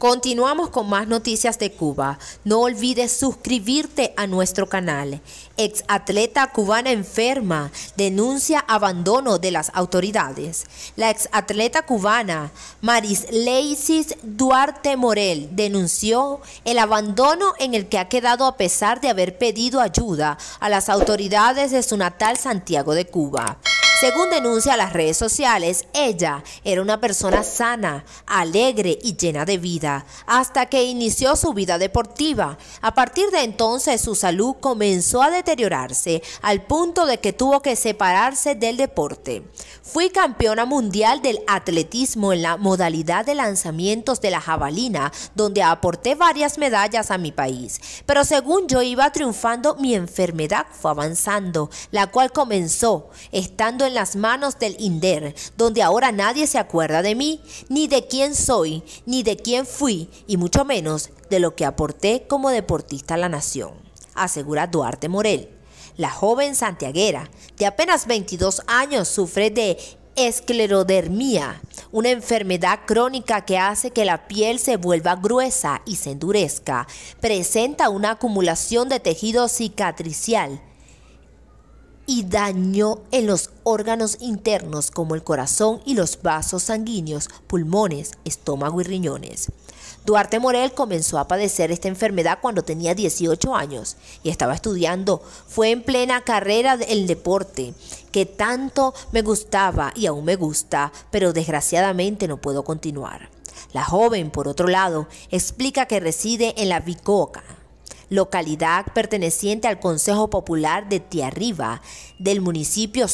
Continuamos con más noticias de Cuba. No olvides suscribirte a nuestro canal. Ex atleta cubana enferma denuncia abandono de las autoridades. La ex atleta cubana Maris Leisis Duarte Morel denunció el abandono en el que ha quedado a pesar de haber pedido ayuda a las autoridades de su natal Santiago de Cuba. Según denuncia las redes sociales, ella era una persona sana, alegre y llena de vida, hasta que inició su vida deportiva. A partir de entonces su salud comenzó a deteriorarse al punto de que tuvo que separarse del deporte. Fui campeona mundial del atletismo en la modalidad de lanzamientos de la jabalina, donde aporté varias medallas a mi país. Pero según yo iba triunfando, mi enfermedad fue avanzando, la cual comenzó estando en las manos del INDER, donde ahora nadie se acuerda de mí, ni de quién soy, ni de quién fui, y mucho menos de lo que aporté como deportista a la nación, asegura Duarte Morel. La joven santiaguera, de apenas 22 años, sufre de esclerodermia, una enfermedad crónica que hace que la piel se vuelva gruesa y se endurezca. Presenta una acumulación de tejido cicatricial y daño en los órganos internos como el corazón y los vasos sanguíneos, pulmones, estómago y riñones. Duarte Morel comenzó a padecer esta enfermedad cuando tenía 18 años y estaba estudiando. Fue en plena carrera del deporte, que tanto me gustaba y aún me gusta, pero desgraciadamente no puedo continuar. La joven, por otro lado, explica que reside en la Bicoca, localidad perteneciente al Consejo Popular de Tiarriba, del municipio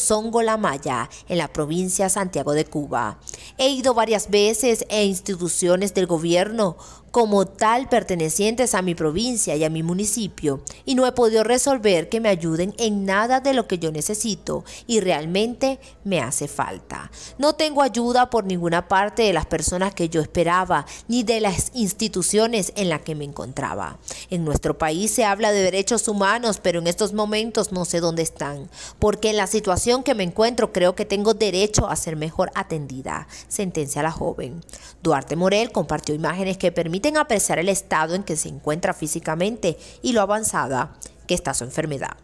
Maya, en la provincia de Santiago de Cuba. He ido varias veces a e instituciones del gobierno como tal pertenecientes a mi provincia y a mi municipio y no he podido resolver que me ayuden en nada de lo que yo necesito y realmente me hace falta. No tengo ayuda por ninguna parte de las personas que yo esperaba ni de las instituciones en las que me encontraba. En nuestro país se habla de derechos humanos, pero en estos momentos no sé dónde están, porque en la situación que me encuentro creo que tengo derecho a ser mejor atendida, sentencia la joven. Duarte Morel compartió imágenes que permiten permiten apreciar el estado en que se encuentra físicamente y lo avanzada que está su enfermedad.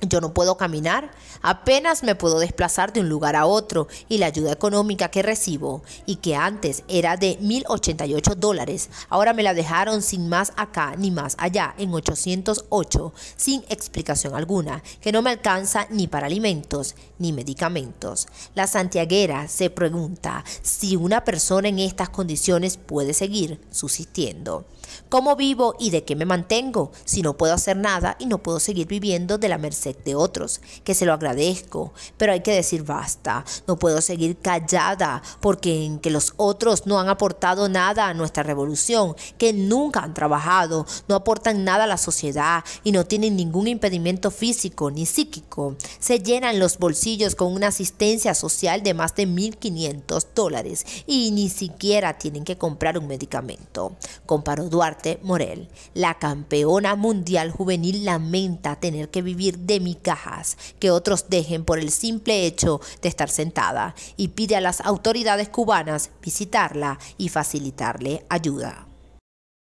Yo no puedo caminar, apenas me puedo desplazar de un lugar a otro y la ayuda económica que recibo, y que antes era de 1.088 dólares, ahora me la dejaron sin más acá ni más allá, en 808, sin explicación alguna, que no me alcanza ni para alimentos ni medicamentos. La santiaguera se pregunta si una persona en estas condiciones puede seguir subsistiendo. ¿Cómo vivo y de qué me mantengo si no puedo hacer nada y no puedo seguir viviendo de la merced de otros, que se lo agradezco, pero hay que decir basta, no puedo seguir callada porque en que los otros no han aportado nada a nuestra revolución, que nunca han trabajado, no aportan nada a la sociedad y no tienen ningún impedimento físico ni psíquico. Se llenan los bolsillos con una asistencia social de más de 1.500 dólares y ni siquiera tienen que comprar un medicamento. Comparó Duarte Morel, la campeona mundial juvenil lamenta tener que vivir de de cajas que otros dejen por el simple hecho de estar sentada y pide a las autoridades cubanas visitarla y facilitarle ayuda.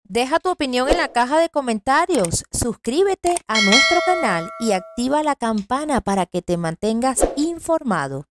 Deja tu opinión en la caja de comentarios, suscríbete a nuestro canal y activa la campana para que te mantengas informado.